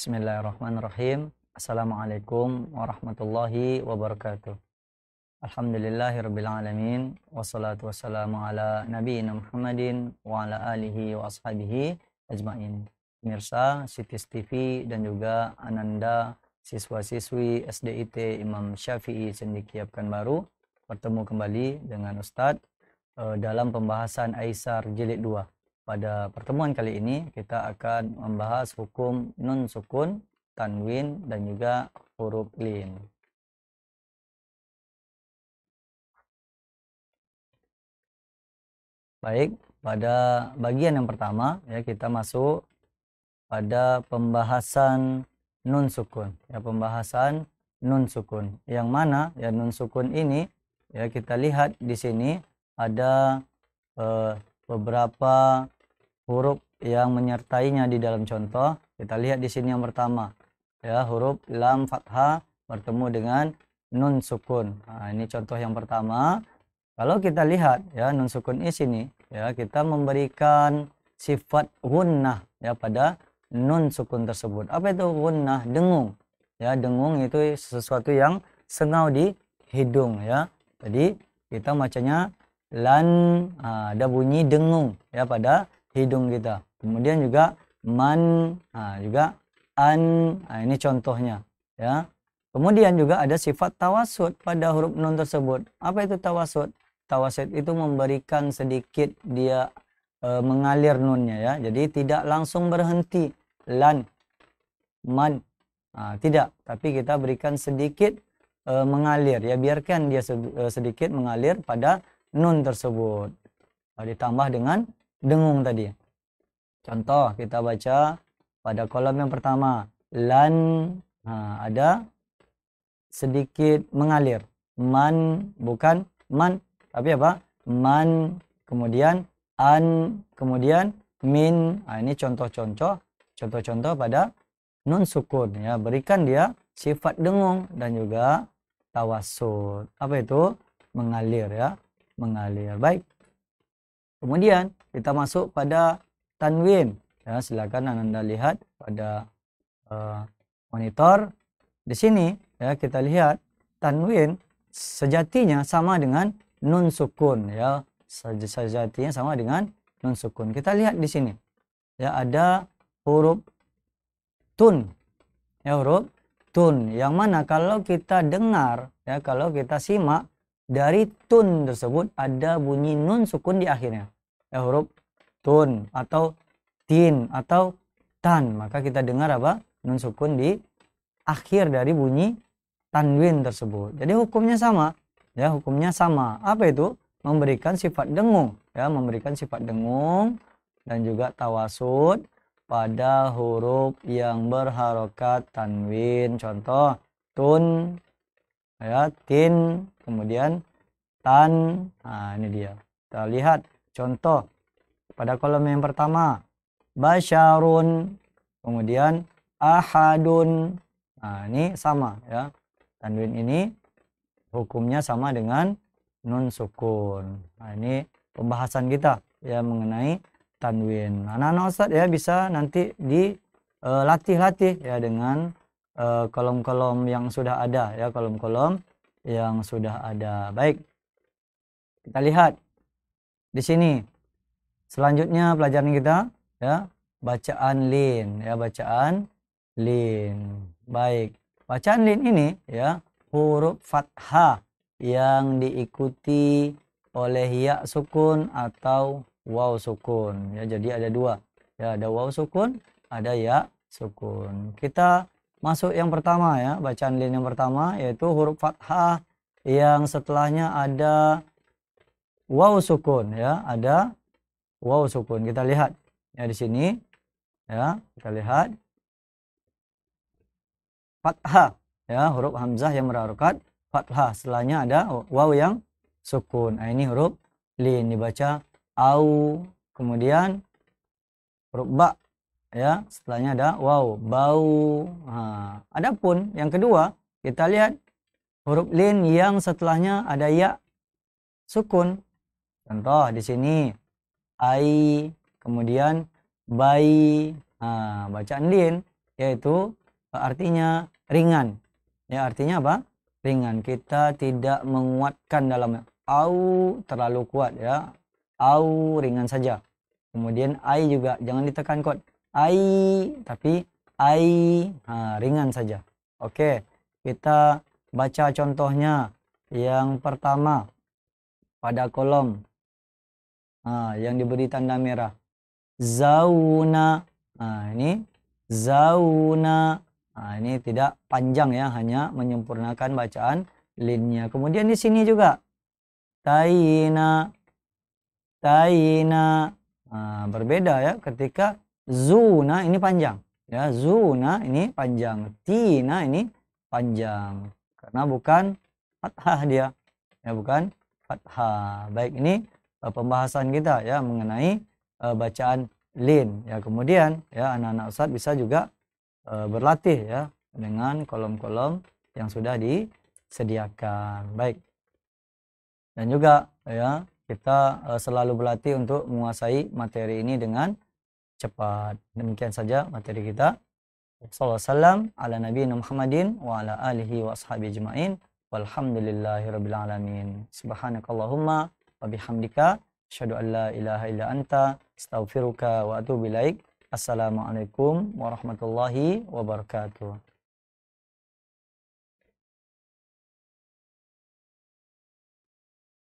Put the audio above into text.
Bismillahirrahmanirrahim. Assalamualaikum warahmatullahi wabarakatuh. Alhamdulillahirrabbilalamin. Wassalatu wassalamu ala nabiyina Muhammadin wa ala alihi wa ashabihi ajma'in. Pemirsa Sitis TV dan juga Ananda siswa-siswi SDIT Imam Syafi'i Cendikiap Baru bertemu kembali dengan Ustadz eh, dalam pembahasan Aisar Jilid 2 pada pertemuan kali ini kita akan membahas hukum nun sukun, tanwin, dan juga huruf lin. Baik, pada bagian yang pertama ya kita masuk pada pembahasan nun sukun. Ya pembahasan nun sukun. Yang mana ya nun sukun ini ya kita lihat di sini ada eh, beberapa huruf yang menyertainya di dalam contoh. Kita lihat di sini yang pertama. Ya, huruf lam fathah bertemu dengan nun sukun. Nah, ini contoh yang pertama. Kalau kita lihat ya nun sukun di sini ya kita memberikan sifat gunnah ya pada nun sukun tersebut. Apa itu gunnah? Dengung. Ya, dengung itu sesuatu yang sengau di hidung ya. Jadi kita macanya lan nah, ada bunyi dengung ya pada hidung kita kemudian juga man nah, juga an nah, ini contohnya ya kemudian juga ada sifat tawasud pada huruf nun tersebut apa itu tawasud tawasud itu memberikan sedikit dia e, mengalir nunnya ya jadi tidak langsung berhenti lan man nah, tidak tapi kita berikan sedikit e, mengalir ya biarkan dia e, sedikit mengalir pada nun tersebut ditambah dengan dengung tadi. Contoh kita baca pada kolom yang pertama lan ha, nah, ada sedikit mengalir man bukan man tapi apa man kemudian an kemudian min nah, ini contoh-contoh contoh-contoh pada nun sukun ya berikan dia sifat dengung dan juga tawasud apa itu mengalir ya mengalir baik Kemudian kita masuk pada tanwin. Ya, silakan Anda lihat pada uh, monitor. Di sini ya kita lihat tanwin sejatinya sama dengan nun sukun ya. Sejatinya sama dengan nun sukun. Kita lihat di sini. Ya ada huruf tun. Ya huruf tun yang mana kalau kita dengar ya kalau kita simak dari tun tersebut ada bunyi nun sukun di akhirnya. Ya, huruf tun atau tin atau tan. Maka kita dengar apa? Nun sukun di akhir dari bunyi tanwin tersebut. Jadi hukumnya sama. Ya, hukumnya sama. Apa itu? Memberikan sifat dengung. Ya, memberikan sifat dengung dan juga tawasud pada huruf yang berharokat tanwin. Contoh, tun ya tin kemudian tan nah ini dia kita lihat contoh pada kolom yang pertama basyarun kemudian ahadun nah ini sama ya tanwin ini hukumnya sama dengan nun sukun nah ini pembahasan kita ya mengenai tanwin anak-anak nah, ya bisa nanti dilatih-latih eh, ya dengan Eh, kolom-kolom yang sudah ada ya kolom-kolom yang sudah ada baik kita lihat di sini selanjutnya pelajaran kita ya bacaan lin ya bacaan lin baik bacaan lin ini ya huruf fathah yang diikuti oleh ya sukun atau waw sukun ya jadi ada dua ya ada waw sukun ada ya sukun kita masuk yang pertama ya bacaan lin yang pertama yaitu huruf fathah yang setelahnya ada waw sukun ya ada waw sukun kita lihat ya di sini ya kita lihat fathah ya huruf hamzah yang berharokat fathah setelahnya ada waw yang sukun nah, ini huruf lin dibaca au kemudian huruf ba ya setelahnya ada wow bau ha. Nah, adapun yang kedua kita lihat huruf lin yang setelahnya ada ya sukun contoh di sini ai kemudian bai ha, nah, bacaan lin yaitu artinya ringan ya artinya apa ringan kita tidak menguatkan dalam au terlalu kuat ya au ringan saja kemudian ai juga jangan ditekan kuat ai tapi ai nah, ringan saja oke kita baca contohnya yang pertama pada kolom nah, yang diberi tanda merah zauna nah, ini zauna nah, ini tidak panjang ya hanya menyempurnakan bacaan linnya kemudian di sini juga taina taina nah, berbeda ya ketika Zuna ini panjang. Ya, zuna ini panjang. Tina ini panjang. Karena bukan fathah dia. Ya, bukan fathah. Baik, ini uh, pembahasan kita ya mengenai uh, bacaan lin. Ya, kemudian ya anak-anak ustaz bisa juga uh, berlatih ya dengan kolom-kolom yang sudah disediakan. Baik. Dan juga ya kita uh, selalu berlatih untuk menguasai materi ini dengan cepat. Demikian saja materi kita. Wassalamualaikum warahmatullahi wabarakatuh. Muhammadin wa ala asyhadu an la ilaha illa anta astaghfiruka wa atubu ilaik. Assalamualaikum warahmatullahi wabarakatuh.